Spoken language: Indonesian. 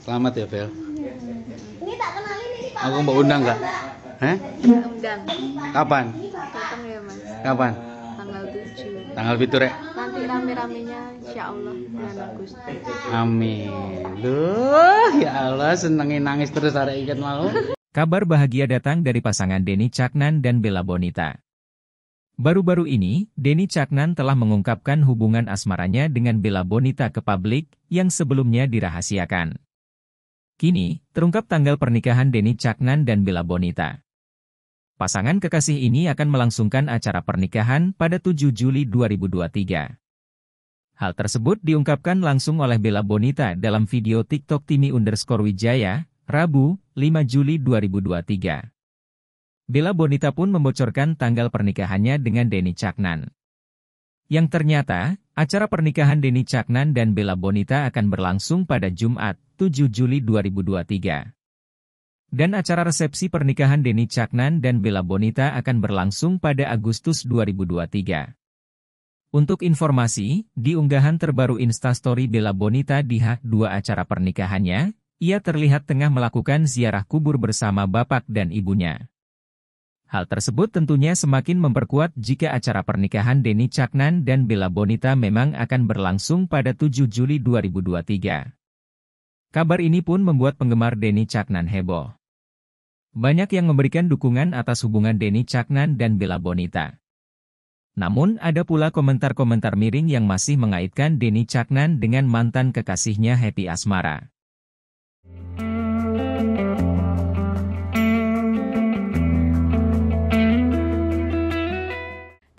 Selamat ya, Bel. Ini tak kenalin ini Pak. Aku mau undang enggak? Hah? undang. Kapan? Datang ya, Mas. Kapan? Tanggal 7. Tanggal 7, Rek. Nanti rame-ramenya insyaallah bulan Agustus. Amin. Duh, ya Allah senengin nangis terus arek ikan mau. Kabar bahagia datang dari pasangan Denny Caknan dan Bella Bonita. Baru-baru ini, Denny Caknan telah mengungkapkan hubungan asmaranya dengan Bella Bonita ke publik yang sebelumnya dirahasiakan. Kini, terungkap tanggal pernikahan Denny Caknan dan Bella Bonita. Pasangan kekasih ini akan melangsungkan acara pernikahan pada 7 Juli 2023. Hal tersebut diungkapkan langsung oleh Bella Bonita dalam video TikTok Timi underscore Wijaya, Rabu, 5 Juli 2023. Bella Bonita pun membocorkan tanggal pernikahannya dengan Denny Caknan. Yang ternyata, Acara pernikahan Denny Caknan dan Bella Bonita akan berlangsung pada Jumat, 7 Juli 2023. Dan acara resepsi pernikahan Denny Caknan dan Bella Bonita akan berlangsung pada Agustus 2023. Untuk informasi, di unggahan terbaru Instastory Bella Bonita di H2 acara pernikahannya, ia terlihat tengah melakukan ziarah kubur bersama bapak dan ibunya. Hal tersebut tentunya semakin memperkuat jika acara pernikahan Denny Caknan dan Bella Bonita memang akan berlangsung pada 7 Juli 2023. Kabar ini pun membuat penggemar Denny Caknan heboh. Banyak yang memberikan dukungan atas hubungan Denny Caknan dan Bella Bonita. Namun ada pula komentar-komentar miring yang masih mengaitkan Denny Caknan dengan mantan kekasihnya Happy Asmara.